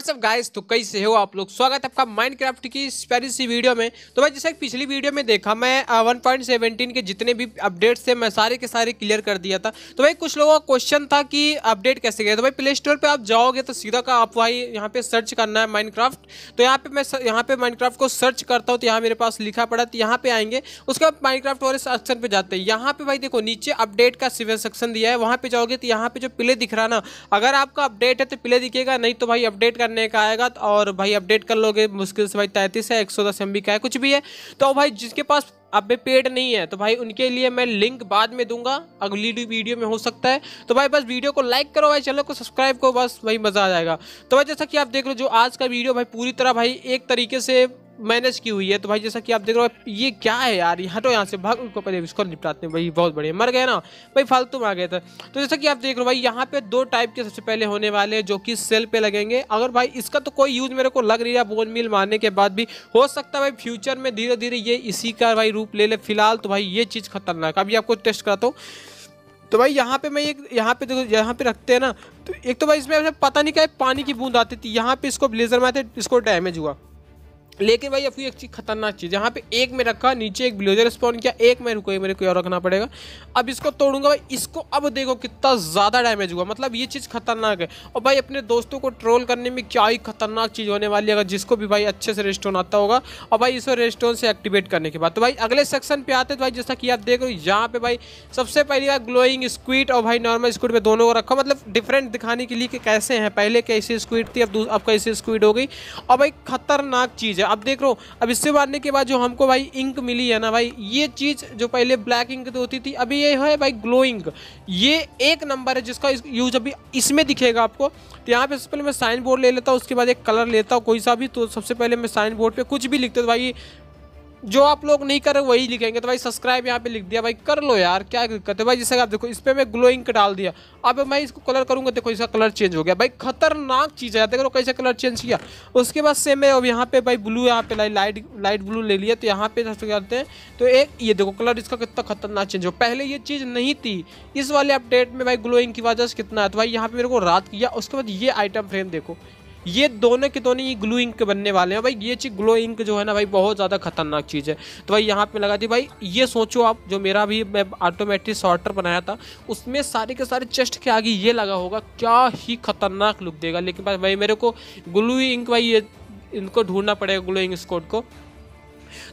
WhatsApp guys तो कैसे हो आप लोग स्वागत है आपका माइनक्राफ्ट की इस प्यारी सी वीडियो में तो भाई जैसे पिछली वीडियो में देखा मैं वन पॉइंट के जितने भी अपडेट्स थे मैं सारे के सारे क्लियर कर दिया था तो भाई कुछ लोगों का क्वेश्चन था कि अपडेट कैसे गए तो भाई प्ले स्टोर पर आप जाओगे तो सीधा का आप भाई यहाँ पे सर्च करना है माइंड तो यहाँ पे मैं यहाँ पे माइंड को सर्च करता हूँ तो यहाँ मेरे पास लिखा पड़ा तो यहाँ पे आएंगे उसके बाद माइंड क्राफ्ट वाले सेक्शन पर जाते हैं यहाँ पे भाई देखो नीचे अपडेट का सेक्शन दिया है वहाँ पे जाओगे तो यहाँ पे जो प्ले दिख रहा ना अगर आपका अपडेट है तो प्ले दिखेगा नहीं तो भाई अपडेट का करने का आएगा तो और भाई अपडेट कर लोगे मुश्किल से भाई तैंतीस है एक सौ दस का है कुछ भी है तो भाई जिसके पास अब भी पेड नहीं है तो भाई उनके लिए मैं लिंक बाद में दूंगा अगली वीडियो में हो सकता है तो भाई बस वीडियो को लाइक करो भाई चैनल को सब्सक्राइब करो बस भाई मज़ा आ जाएगा तो भाई जैसा कि आप देख लो जो आज का वीडियो भाई पूरी तरह भाई एक तरीके से मैनेज की हुई है तो भाई जैसा कि आप देख रहे हो ये क्या है यार यहाँ तो यहाँ से भाग उनको पहले इसको निपटाते हैं भाई बहुत बढ़िया मर गए ना भाई फालतू मार आ गए थे तो जैसा कि आप देख रहे हो भाई यहाँ पे दो टाइप के सबसे पहले होने वाले हैं जो कि सेल पे लगेंगे अगर भाई इसका तो कोई यूज मेरे को लग नहीं रहा बोन मिल मारने के बाद भी हो सकता है भाई फ्यूचर में धीरे धीरे ये इसी का भाई रूप ले ले फिलहाल तो भाई ये चीज़ खतरनाक अभी आपको टेस्ट कराता हूँ तो भाई यहाँ पे मैं एक यहाँ पे देखो यहाँ पे रखते हैं ना तो एक तो भाई इसमें पता नहीं क्या पानी की बूंद आती थी यहाँ पे इसको ब्लेजर में आते इसको डैमेज हुआ लेकिन भाई अभी एक चीज़ खतरनाक चीज़ यहाँ पे एक में रखा नीचे एक ब्लेजर स्पॉन किया एक में रुको मेरे को और रखना पड़ेगा अब इसको तोड़ूंगा भाई इसको अब देखो कितना ज़्यादा डैमेज हुआ मतलब ये चीज़ खतरनाक है और भाई अपने दोस्तों को ट्रोल करने में क्या ही खतरनाक चीज़ होने वाली है अगर जिसको भी भाई अच्छे से रेस्टोन आता होगा और भाई इसको रेस्टोन से एक्टिवेट करने के बाद तो भाई अगले सेक्शन पे आते तो भाई जैसा कि आप देख रहे हो यहाँ पे भाई सबसे पहली बार ग्लोइंग स्क्विट और भाई नॉर्मल स्क्विट में दोनों को रखा मतलब डिफरेंट दिखाने के लिए कि कैसे हैं पहले कैसी स्क्विट थी अब अब कैसी स्क्वीड हो गई और भाई खतरनाक चीज़ है आप देख रहे हो अब इससे मारने के बाद जो हमको भाई इंक मिली है ना भाई ये चीज़ जो पहले ब्लैक इंक तो होती थी अभी ये है भाई ग्लो इंक ये एक नंबर है जिसका यूज अभी इसमें दिखेगा आपको तो यहाँ पे सबसे पहले मैं साइन बोर्ड ले लेता हूँ उसके बाद एक कलर लेता हूँ कोई सा भी तो सबसे पहले मैं साइन बोर्ड पर कुछ भी लिखते तो भाई जो आप लोग नहीं कर रहे वही लिखेंगे तो भाई सब्सक्राइब यहाँ पे लिख दिया भाई कर लो यार क्या दिक्कत है भाई जैसे आप देखो इस पर मैं ग्लोइंग का डाल दिया अब मैं इसको कलर करूँगा देखो इसका कलर चेंज हो गया भाई खतरनाक चीज़ है देखो कैसे कलर चेंज किया उसके बाद से मैं अब यहाँ पे भाई ब्लू यहाँ पे लाइट लाइट ब्लू ले लिया तो यहाँ पे करते हैं तो एक ये देखो कलर इसका कितना खतरनाक चेंज हो पहले ये चीज़ नहीं थी इस वाले अपडेट में भाई ग्लोइंग की वजह से कितना है तो भाई यहाँ पे मेरे को रात किया उसके बाद ये आइटम फ्रेम देखो ये दोनों के दोनों ये ग्लू इंक बनने वाले हैं भाई ये चीज़ ग्लो इंक जो है ना भाई बहुत ज़्यादा खतरनाक चीज़ है तो भाई यहाँ पे लगा दी भाई ये सोचो आप जो मेरा भी मैं ऑटोमेटिक शॉर्टर बनाया था उसमें सारे के सारे चेस्ट के आगे ये लगा होगा क्या ही खतरनाक लुक देगा लेकिन भाई मेरे को ग्लू इंक भाई ये इनको ढूंढना पड़ेगा ग्लोइंग स्कोड को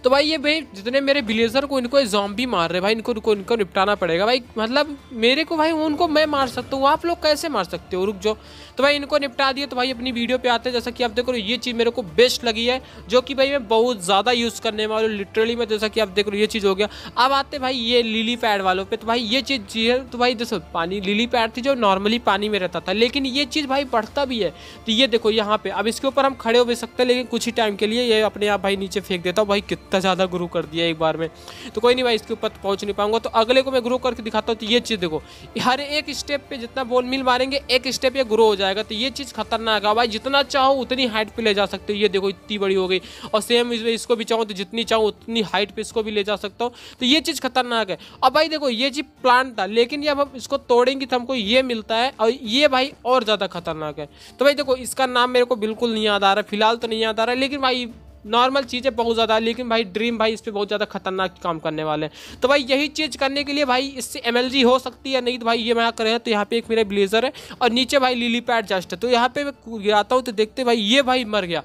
तो भाई ये भाई जितने मेरे विलेजर को इनको जॉम्बी मार रहे भाई इनको इनको इनको निपटाना पड़ेगा भाई मतलब मेरे को भाई उनको मैं मार सकता हूँ आप लोग कैसे मार सकते हो रुक जो तो भाई इनको निपटा दिए तो भाई अपनी वीडियो पे आते हैं जैसा कि आप देखो ये चीज़ मेरे को बेस्ट लगी है जो कि भाई मैं बहुत ज़्यादा यूज़ करने में और लिटरली मैं जैसा कि आप देख रहे हो ये चीज़ हो गया अब आते भाई ये लिली पैड वालों पर तो भाई ये चीज़ जी है तो भाई जैसे पानी लिली पैड थी जो नॉर्मली पानी में रहता था लेकिन ये चीज़ भाई बढ़ता भी है तो ये देखो यहाँ पे अब इसके ऊपर हम खड़े हो भी सकते हैं लेकिन कुछ ही टाइम के लिए ये अपने आप भाई नीचे फेंक देता हूँ भाई कितना ज़्यादा ग्रो कर दिया एक बार में तो कोई नहीं भाई इसके ऊपर तो पहुँच नहीं पाऊंगा तो अगले को मैं ग्रो करके दिखाता हूँ तो ये चीज़ देखो हर एक स्टेप पर जितना बोल मिल मारेंगे एक स्टेप ये ग्रो हो जाएगा तो ये चीज़ खतरनाक है भाई जितना चाहो उतनी हाइट पर ले जा सकते हो ये देखो इतनी बड़ी हो गई और सेम इसको भी चाहूँ तो जितनी चाहूँ उतनी हाइट पर इसको भी ले जा सकता हूँ तो ये चीज़ खतरनाक है अब भाई देखो ये चीज़ प्लांट था लेकिन जब अब हम इसको तोड़ेंगे तो हमको ये मिलता है और ये भाई और ज़्यादा खतरनाक है तो भाई देखो इसका नाम मेरे को बिल्कुल नहीं याद आ रहा फिलहाल तो नहीं याद आ रहा लेकिन भाई नॉर्मल चीज़ें बहुत ज़्यादा लेकिन भाई ड्रीम भाई इस पर बहुत ज़्यादा खतरनाक काम करने वाले हैं तो भाई यही चीज़ करने के लिए भाई इससे एम हो सकती है नहीं तो भाई ये मैं करें तो यहाँ पे एक मेरा ब्लेजर है और नीचे भाई लिली पैड जस्ट है तो यहाँ पे मैं गिराता हूँ तो देखते भाई ये भाई मर गया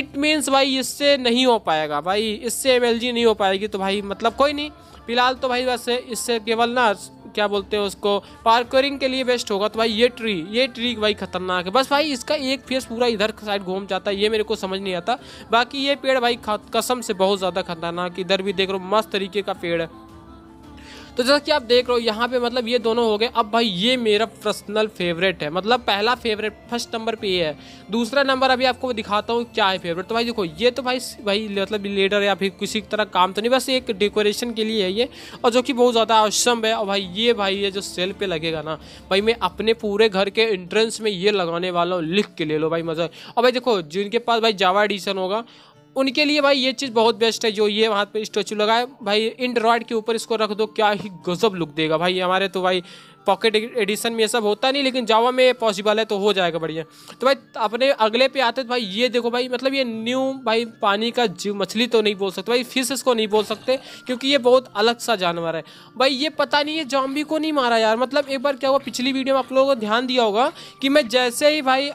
इट मीन्स भाई इससे नहीं हो पाएगा भाई इससे एम नहीं हो पाएगी तो भाई मतलब कोई नहीं फिलहाल तो भाई बस इससे केवल ना क्या बोलते हैं उसको पार्करिंग के लिए बेस्ट होगा तो भाई ये ट्री ये ट्री भाई खतरनाक है बस भाई इसका एक फेस पूरा इधर साइड घूम जाता है ये मेरे को समझ नहीं आता बाकी ये पेड़ भाई कसम से बहुत ज़्यादा खतरनाक इधर भी देख लो मस्त तरीके का पेड़ है तो जैसा कि आप देख रहे हो यहाँ पे मतलब ये दोनों हो गए अब भाई ये मेरा पर्सनल फेवरेट है मतलब पहला फेवरेट फर्स्ट नंबर पे ये है दूसरा नंबर अभी आपको दिखाता हूँ क्या है फेवरेट तो भाई देखो ये तो भाई भाई मतलब लीडर या फिर किसी तरह काम तो नहीं बस एक डेकोरेशन के लिए है ये और जो कि बहुत ज़्यादा अवश्यम है और भाई ये भाई ये जो सेल पे लगेगा ना भाई मैं अपने पूरे घर के एंट्रेंस में ये लगाने वाला हूँ लिख के ले लो भाई मज़ा और भाई देखो जिनके पास भाई जावा एडिशन होगा उनके लिए भाई ये चीज़ बहुत बेस्ट है जो ये वहाँ पे स्टैचू लगाए भाई इंड्रॉयड के ऊपर इसको रख दो क्या ही गजब लुक देगा भाई हमारे तो भाई पॉकेट एडिशन में ये सब होता नहीं लेकिन जावा में पॉसिबल है तो हो जाएगा बढ़िया तो भाई अपने अगले पे आते तो भाई ये देखो भाई मतलब ये न्यू भाई पानी का जीव मछली तो नहीं बोल सकते भाई फिश इसको नहीं बोल सकते क्योंकि ये बहुत अलग सा जानवर है भाई ये पता नहीं ये जॉम्बी को नहीं मारा यार मतलब एक बार क्या हुआ पिछली वीडियो में आप लोगों को ध्यान दिया होगा कि मैं जैसे ही भाई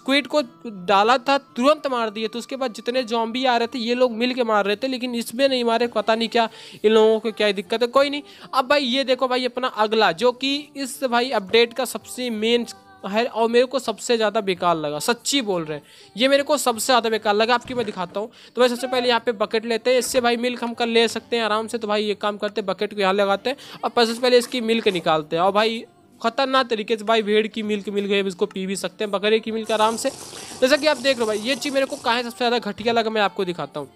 स्क्विड को डाला था तुरंत मार दिए तो उसके बाद जितने जॉम्बी आ रहे थे ये लोग मिल मार रहे थे लेकिन इसमें नहीं मारे पता नहीं क्या इन लोगों को क्या दिक्कत है कोई नहीं अब भाई ये देखो भाई अपना अगला जो कि इस भाई अपडेट का सबसे मेन है और मेरे को सबसे ज़्यादा बेकार लगा सच्ची बोल रहे हैं ये मेरे को सबसे ज़्यादा बेकार लगा आपकी मैं दिखाता हूँ तो भाई सबसे पहले यहाँ पे बकेट लेते हैं इससे भाई मिल्क हम कर ले सकते हैं आराम से तो भाई ये काम करते हैं बकेट को यहाँ लगाते हैं और सबसे पहले इसकी मिल्क निकालते हैं और भाई खतरनाक तरीके से भाई भेड़ की मिल्क मिल गई इसको पी भी सकते हैं बकरे की मिल्क आराम से जैसा कि आप देख रहे हो भाई ये चीज़ मेरे को कहाँ सबसे ज़्यादा घटिया लगा मैं आपको दिखाता हूँ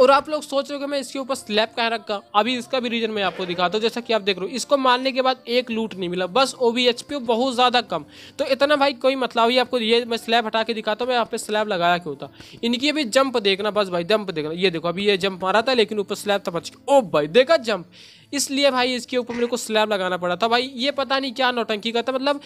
और आप लोग सोच रहे हो कि मैं इसके ऊपर स्लैब कहाँ रखा अभी इसका भी रीजन मैं आपको दिखाता हूँ जैसा कि आप देख रहे हो इसको मारने के बाद एक लूट नहीं मिला बस ओ बी एच पी बहुत ज़्यादा कम तो इतना भाई कोई मतलब ही आपको ये मैं स्लैब हटा के दिखाता हूँ मैं यहाँ पे स्लैब लगाया क्यों था इनकी अभी जंप देखना बस भाई जंप देखना ये देखो अभी ये जंप मारा था लेकिन ऊपर स्लैब तपच ओ भाई देखा जंप इसलिए भाई इसके ऊपर मेरे को स्लैब लगाना पड़ा था भाई ये पता नहीं क्या नोटंकी का था मतलब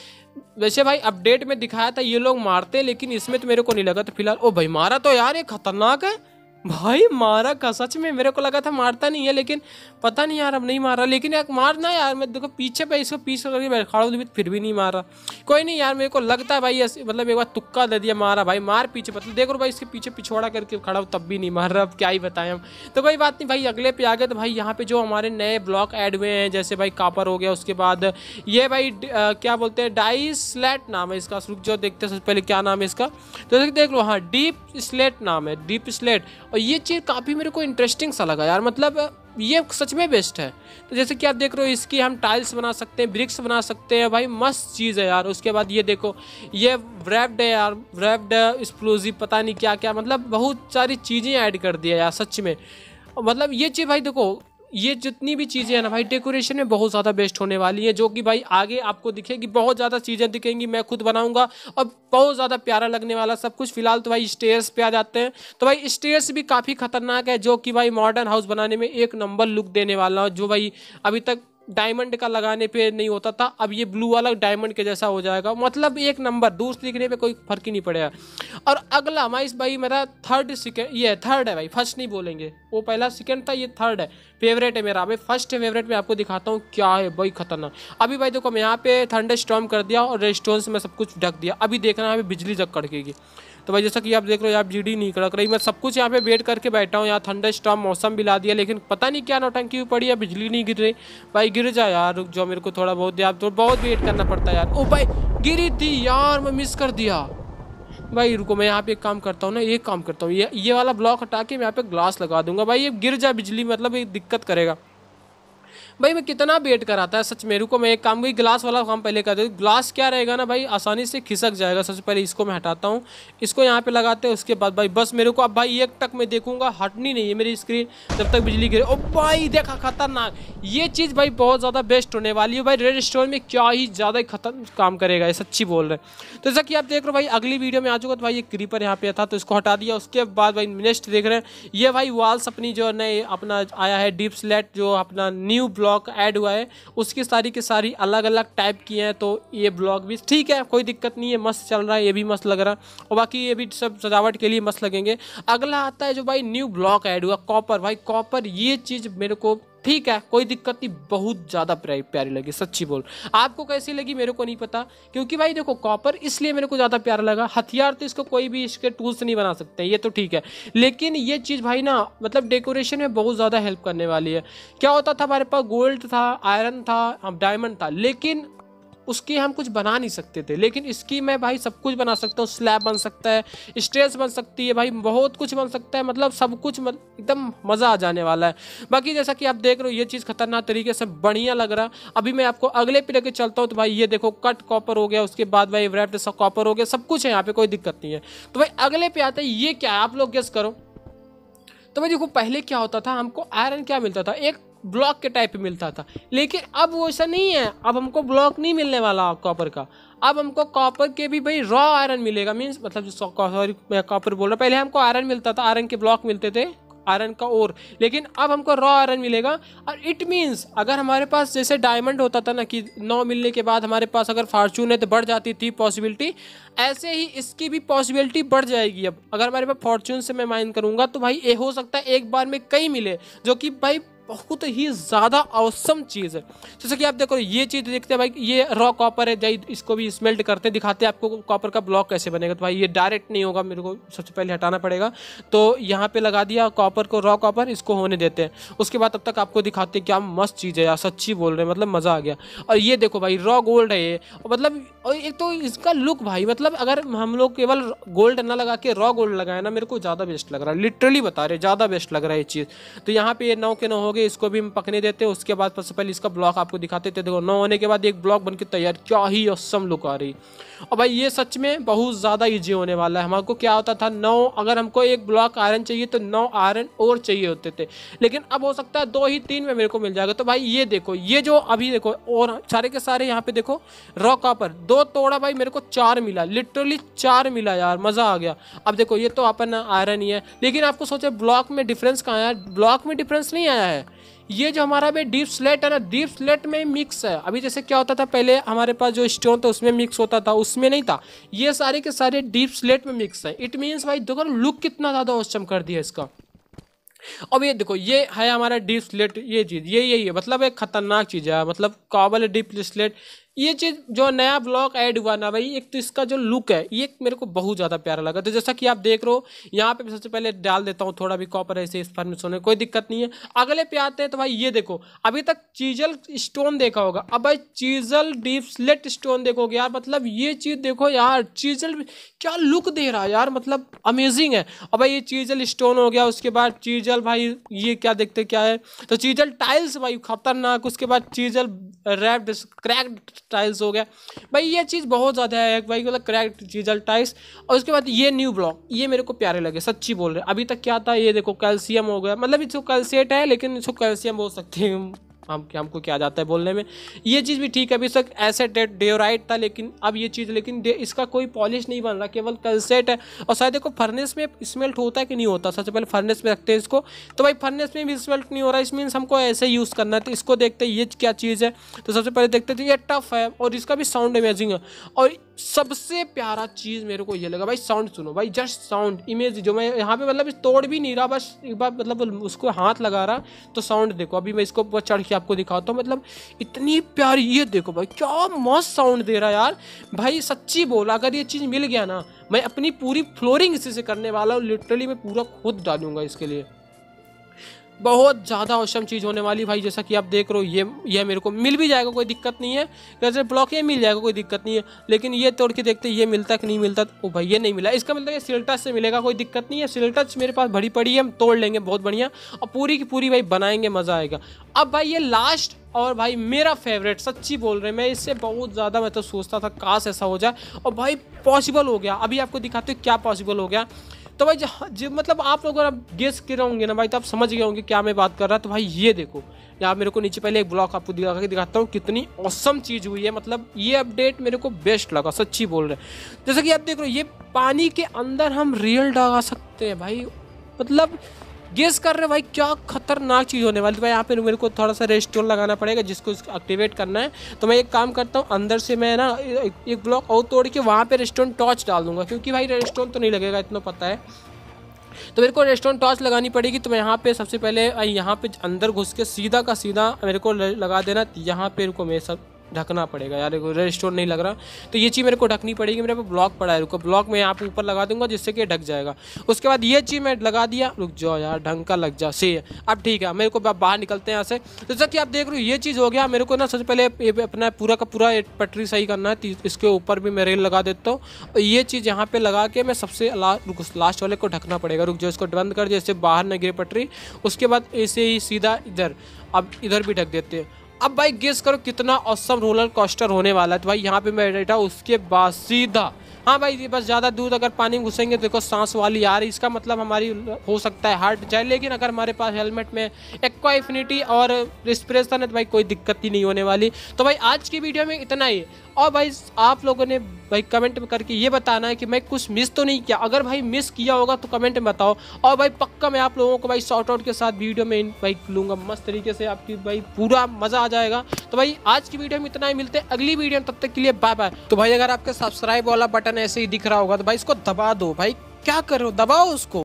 वैसे भाई अपडेट में दिखाया था ये लोग मारते लेकिन इसमें तो मेरे को नहीं लगा था फिलहाल ओ भाई मारा तो यार ये खतरनाक है भाई मारा का सच में मेरे को लगा था मारता नहीं है लेकिन पता नहीं यार अब नहीं मारा लेकिन यार मारना यार मैं देखो पीछे पे इसको पीस करके खड़ा हूँ फिर भी नहीं मारा कोई नहीं यार मेरे को लगता है भाई ऐसे मतलब एक बार तुक्का दे दिया मारा भाई मार पीछे मतलब देखो भाई इसके पीछे पिछोड़ा करके खड़ा हो तब भी नहीं मार रहा अब क्या ही बताएं हम तो कोई बात नहीं भाई अगले पे आ गए तो भाई यहाँ पे जो हमारे नए ब्लॉक एड हुए हैं जैसे भाई कापर हो गया उसके बाद ये भाई क्या बोलते हैं डाई स्लेट नाम है इसका रुक जो देखते हैं सबसे पहले क्या नाम है इसका तो देख लो हाँ डीप स्लेट नाम है डीप स्लेट और ये चीज़ काफ़ी मेरे को इंटरेस्टिंग सा लगा यार मतलब ये सच में बेस्ट है तो जैसे कि आप देख रहे हो इसकी हम टाइल्स बना सकते हैं ब्रिक्स बना सकते हैं भाई मस्त चीज़ है यार उसके बाद ये देखो ये व्रैप्ड है यार व्रैप्ड एक्सप्लोजिव पता नहीं क्या क्या मतलब बहुत सारी चीज़ें ऐड कर दिया यार सच में मतलब ये चीज़ भाई देखो ये जितनी भी चीज़ें हैं ना भाई डेकोरेशन में बहुत ज़्यादा बेस्ट होने वाली है जो कि भाई आगे आपको दिखेगी बहुत ज़्यादा चीज़ें दिखेंगी मैं खुद बनाऊंगा और बहुत ज़्यादा प्यारा लगने वाला सब कुछ फिलहाल तो भाई स्टेयर्स पे आ जाते हैं तो भाई स्टेयर्स भी काफ़ी खतरनाक है जो कि भाई मॉडर्न हाउस बनाने में एक नंबर लुक देने वाला जो भाई अभी तक डायमंड का लगाने पे नहीं होता था अब ये ब्लू वाला डायमंड के जैसा हो जाएगा मतलब एक नंबर दूर दिखने पे कोई फर्क ही नहीं पड़ेगा और अगला हमारे भाई मेरा थर्ड सेकेंड ये थर्ड है भाई फर्स्ट नहीं बोलेंगे वो पहला सेकेंड था ये थर्ड है फेवरेट है मेरा अभी फर्स्ट फेवरेट में आपको दिखाता हूँ क्या है भाई खतरनाक अभी भाई देखो मैं यहाँ पे थंडर स्टॉम कर दिया और रेस्टोरेंट में सब कुछ ढक दिया अभी देखना है अभी बिजली जब कड़केगी तो भाई जैसा कि आप देख रहे हो यहाँ जी नहीं कड़क रही मैं सब कुछ यहाँ पे वेट करके बैठा हूँ यहाँ ठंडा स्टॉम मौसम भी ला दिया लेकिन पता नहीं क्या नौटंकी पड़ी है बिजली नहीं गिर रही भाई गिर जाए यार रुक जाओ मेरे को थोड़ा बहुत यार थोड़ा तो बहुत वेट करना पड़ता है यार ओ भाई गिरी थी यार मैं मिस कर दिया भाई रुको मैं यहाँ पे एक काम करता हूँ ना एक काम करता हूँ ये ये वाला ब्लॉक हटा के मैं यहाँ पे ग्लास लगा दूंगा भाई ये गिर जाए बिजली मतलब ये दिक्कत करेगा भाई मैं कितना वेट कराता है सच मेरे को मैं एक काम कोई ग्लास वाला काम पहले कर देता ग्लास क्या रहेगा ना भाई आसानी से खिसक जाएगा सबसे पहले इसको मैं हटाता हूँ इसको यहाँ पे लगाते हैं उसके बाद भाई बस मेरे को अब भाई एक तक मैं देखूंगा हटनी नहीं है मेरी स्क्रीन जब तक बिजली गिरे ओ भाई देखा खतरनाक ये चीज़ भाई बहुत ज़्यादा बेस्ट होने वाली है भाई रेड स्टोर में क्या ही ज़्यादा खतर काम करेगा ये सच्ची बोल रहे हैं तो जैसा कि आप देख रहे हो भाई अगली वीडियो में आ चुका तो भाई ये क्रीपर यहाँ पे था तो इसको हटा दिया उसके बाद भाई नेक्स्ट देख रहे हैं ये भाई वाल्स अपनी जो नए अपना आया है डीप स्लेट जो अपना न्यू ब्लॉक ब्लॉक ऐड हुआ है उसकी सारी की सारी अलग अलग टाइप की हैं तो ये ब्लॉक भी ठीक है कोई दिक्कत नहीं है मस्त चल रहा है ये भी मस्त लग रहा और बाकी ये भी सब सजावट के लिए मस्त लगेंगे अगला आता है जो भाई न्यू ब्लॉक ऐड हुआ कॉपर भाई कॉपर ये चीज़ मेरे को ठीक है कोई दिक्कत नहीं बहुत ज़्यादा प्यारी लगी सच्ची बोल आपको कैसी लगी मेरे को नहीं पता क्योंकि भाई देखो कॉपर इसलिए मेरे को ज़्यादा प्यारा लगा हथियार तो इसको कोई भी इसके टूल्स नहीं बना सकते ये तो ठीक है लेकिन ये चीज़ भाई ना मतलब डेकोरेशन में बहुत ज़्यादा हेल्प करने वाली है क्या होता था हमारे पास गोल्ड था आयरन था डायमंड हाँ, था लेकिन उसके हम कुछ बना नहीं सकते थे लेकिन इसकी मैं भाई सब कुछ बना सकता हूँ स्लैब बन सकता है स्टेज बन सकती है भाई बहुत कुछ बन सकता है मतलब सब कुछ एकदम मज़ा आ जाने वाला है बाकी जैसा कि आप देख रहे हो ये चीज़ खतरनाक तरीके से बढ़िया लग रहा अभी मैं आपको अगले पे लेकर चलता हूँ तो भाई ये देखो कट कॉपर हो गया उसके बाद भाई रेड सब कॉपर हो गया सब कुछ है यहाँ पर कोई दिक्कत नहीं है तो भाई अगले पे आता हैं ये क्या है आप लोग गेस करो तो भाई देखो पहले क्या होता था हमको आयरन क्या मिलता था एक ब्लॉक के टाइप मिलता था लेकिन अब वो ऐसा नहीं है अब हमको ब्लॉक नहीं मिलने वाला कॉपर का अब हमको कॉपर के भी भाई रॉ आयरन मिलेगा मीन्स मतलब जो सॉरी मैं कॉपर बोल रहा हूँ पहले हमको आयरन मिलता था आयरन के ब्लॉक मिलते थे आयरन का और लेकिन अब हमको रॉ आयरन मिलेगा और इट मीन्स अगर हमारे पास जैसे डायमंड होता था ना कि नौ मिलने के बाद हमारे पास अगर फार्चून है तो बढ़ जाती थी पॉसिबिलिटी ऐसे ही इसकी भी पॉसिबिलिटी बढ़ जाएगी अब अगर हमारे पास फॉर्चून से मैं माइन करूंगा तो भाई ये हो सकता है एक बार में कई मिले जो कि भाई बहुत ही ज़्यादा औसम चीज़ है जैसे कि आप देखो ये चीज़ देखते हैं भाई ये रॉ कॉपर है जय इसको भी स्मेल्ट करते हैं दिखाते हैं आपको कॉपर का ब्लॉक कैसे बनेगा तो भाई ये डायरेक्ट नहीं होगा मेरे को सबसे पहले हटाना पड़ेगा तो यहाँ पे लगा दिया कॉपर को रॉ कॉपर इसको होने देते हैं उसके बाद तब तक आपको दिखाते हैं क्या मस्त चीज़ है यार सच्ची बोल रहे हैं मतलब मज़ा आ गया और ये देखो भाई रॉ गोल्ड है ये मतलब और एक तो इसका लुक भाई मतलब अगर हम लोग केवल गोल्ड ना लगा के रॉ गोल्ड लगाए ना मेरे को ज़्यादा बेस्ट लग रहा है लिटरली बता रहे ज़्यादा बेस्ट लग रहा है ये चीज़ तो यहाँ पे ये नौ के नौ हो गए इसको भी हम पकने देते हैं उसके बाद सबसे पहले इसका ब्लॉक आपको दिखाते थे देखो नौ होने के बाद एक ब्लॉक बन तैयार क्या ही असम लुक आ रही और भाई ये सच में बहुत ज़्यादा ईजी होने वाला है हमको क्या होता था नौ अगर हमको एक ब्लॉक आयरन चाहिए तो नौ आयरन और चाहिए होते थे लेकिन अब हो सकता है दो ही तीन में मेरे को मिल जाएगा तो भाई ये देखो ये जो अभी देखो और सारे के सारे यहाँ पे देखो रॉ कापर दो तोड़ा भाई मेरे को चार मिला लिटरली चार मिला यार मज़ा आ गया अब देखो ये तो अपन आयरन ही है लेकिन आपको सोचे ब्लॉक में डिफरेंस कहाँ आया ब्लॉक में डिफरेंस नहीं आया है ये जो हमारा भाई डीप स्लेट है ना डीप स्लेट में मिक्स है अभी जैसे क्या होता था पहले हमारे पास जो स्टोन था उसमें मिक्स होता था उसमें नहीं था ये सारे के सारे डीप स्लेट में मिक्स है इट मीन्स भाई देखो लुक कितना ज़्यादा औसम कर दिया इसका अब ये देखो ये है हमारा डीप स्लेट ये चीज़ ये यही है मतलब एक खतरनाक चीज़ है मतलब काबल डीप स्लेट ये चीज़ जो नया ब्लॉक ऐड हुआ ना भाई एक तो इसका जो लुक है ये मेरे को बहुत ज़्यादा प्यारा लगा तो जैसा कि आप देख रहे हो यहाँ पे सबसे पहले डाल देता हूँ थोड़ा भी कॉपर ऐसे इस फर्मेश में कोई दिक्कत नहीं है अगले पे आते हैं तो भाई ये देखो अभी तक चीजल स्टोन देखा होगा अब भाई चीजल डीप स्लेट स्टोन देखोगे यार मतलब ये चीज़ देखो यार चीजल क्या लुक दे रहा है यार मतलब अमेजिंग है अब भाई ये चीजल स्टोन हो गया उसके बाद चीजल भाई ये क्या देखते क्या है तो चीजल टाइल्स भाई खतरनाक उसके बाद चीजल रेड क्रैक टाइल्स हो गया भाई ये चीज़ बहुत ज़्यादा है भाई मतलब करेक्ट चीजल टाइल्स और उसके बाद ये न्यू ब्लॉक ये मेरे को प्यारे लगे सच्ची बोल रहे अभी तक क्या था ये देखो कैल्शियम हो गया मतलब इसको कैल्शियट है लेकिन इसको कैल्शियम बोल सकते हैं हम हमको क्या जाता है बोलने में ये चीज़ भी ठीक है अभी तक एसेट डेराइट था लेकिन अब ये चीज़ लेकिन इसका कोई पॉलिश नहीं बन रहा केवल कलसेट है और शायद देखो फर्नेस में स्मेल्ट होता है कि नहीं होता सबसे पहले फर्नेस में रखते हैं इसको तो भाई फर्नेस में भी स्मेल्ट नहीं हो रहा इस मीन्स हमको ऐसे यूज़ करना है तो इसको देखते ये क्या चीज़ है तो सबसे पहले देखते थे ये टफ है और इसका भी साउंड अमेजिंग है और सबसे प्यारा चीज़ मेरे को ये लगा भाई साउंड सुनो भाई जस्ट साउंड इमेज जो मैं यहाँ पे मतलब तोड़ भी नहीं रहा बस एक बार मतलब उसको हाथ लगा रहा तो साउंड देखो अभी मैं इसको चढ़ के आपको दिखाता हूँ मतलब इतनी प्यारी ये देखो भाई क्या मस्त साउंड दे रहा है यार भाई सच्ची बोला अगर ये चीज़ मिल गया ना मैं अपनी पूरी फ्लोरिंग इसी से करने वाला हूँ लिटरली मैं पूरा खुद डालूंगा इसके लिए बहुत ज़्यादा औसम चीज़ होने वाली भाई जैसा कि आप देख रहे हो ये यह मेरे को मिल भी जाएगा कोई दिक्कत नहीं है गजर ब्लॉक ये मिल जाएगा कोई दिक्कत नहीं है लेकिन ये तोड़ के देखते ये मिलता कि नहीं मिलता ओ भाई ये नहीं मिला इसका मतलब ये सिलटच से मिलेगा कोई दिक्कत नहीं है सिल्टच मेरे पास भरी पड़ी है हम तोड़ लेंगे बहुत बढ़िया और पूरी की पूरी भाई बनाएंगे मज़ा आएगा अब भाई ये लास्ट और भाई मेरा फेवरेट सच्ची बोल रहे हैं मैं इससे बहुत ज़्यादा मैं मतलब तो सोचता था काश ऐसा हो जाए और भाई पॉसिबल हो गया अभी आपको दिखाते हो क्या पॉसिबल हो गया तो भाई जो मतलब आप लोग अगर आप गेस कर होंगे ना भाई तो आप समझ गए होंगे क्या मैं बात कर रहा हूँ तो भाई ये देखो यहाँ मेरे को नीचे पहले एक ब्लॉक आपको दिखा के दिखाता हूँ कितनी औसम चीज़ हुई है मतलब ये अपडेट मेरे को बेस्ट लगा सच्ची बोल रहे हैं जैसे कि आप देख रहे हो ये पानी के अंदर हम रियल डगा सकते हैं भाई मतलब गेस कर रहे भाई क्या खतरनाक चीज़ होने वाली तो भाई यहाँ पे मेरे को थोड़ा सा रेस्टोर लगाना पड़ेगा जिसको एक्टिवेट करना है तो मैं एक काम करता हूँ अंदर से मैं ना एक, ब्लॉक और तोड़ के वहाँ पे रेस्टोरेंट टॉर्च डाल दूंगा क्योंकि भाई रेस्टोरेंट तो नहीं लगेगा इतना पता है तो मेरे को रेस्टोरेंट टॉर्च लगानी पड़ेगी तो मैं यहाँ पे सबसे पहले यहाँ पे अंदर घुस के सीधा का सीधा मेरे को लगा देना यहाँ पे मेरे को मैं सब ढकना पड़ेगा यार रेड स्टोन नहीं लग रहा तो ये चीज़ मेरे को ढकनी पड़ेगी मेरे पे ब्लॉक पड़ा है रुको ब्लॉक मैं यहाँ पे ऊपर लगा दूंगा जिससे कि ढक जाएगा उसके बाद ये चीज़ मैं लगा दिया रुक जाओ यार ढंग का लग जा सही है अब ठीक है मेरे को बाहर निकलते हैं यहाँ से तो जैसा कि आप देख रहे हो ये चीज़ हो गया मेरे को ना सबसे पहले अपना पूरा का पूरा पटरी सही करना है इसके ऊपर भी मैं रेल लगा देता हूँ और ये चीज़ यहाँ पर लगा के मैं सबसे लास्ट वाले को ढकना पड़ेगा रुक जाओ इसको बंद कर दिया इससे बाहर न गिरे पटरी उसके बाद ऐसे ही सीधा इधर अब इधर भी ढक देते हैं अब भाई गेस करो कितना औसम रोलर कॉस्टर होने वाला है तो भाई यहाँ पे मैं बैठा उसके बाद सीधा हाँ भाई ये बस ज़्यादा दूर अगर पानी में घुसेंगे तो देखो सांस वाली आ रही इसका मतलब हमारी हो सकता है हार्ट जाए लेकिन अगर हमारे पास हेलमेट में एक्वा इफिनिटी और रिस्परेशन है तो भाई कोई दिक्कत ही नहीं होने वाली तो भाई आज की वीडियो में इतना ही और भाई आप लोगों ने भाई कमेंट में करके ये बताना है कि मैं कुछ मिस तो नहीं किया अगर भाई मिस किया होगा तो कमेंट में बताओ और भाई पक्का मैं आप लोगों को भाई शॉर्ट आउट के साथ वीडियो में इन भाई लूँगा मस्त तरीके से आपकी भाई पूरा मज़ा आ जाएगा तो भाई आज की वीडियो में इतना ही मिलते हैं अगली वीडियो में तब तक के लिए बाय बाय तो भाई अगर आपके सब्सक्राइब वाला बटन ऐसे ही दिख रहा होगा तो भाई इसको दबा दो भाई क्या करो दबाओ उसको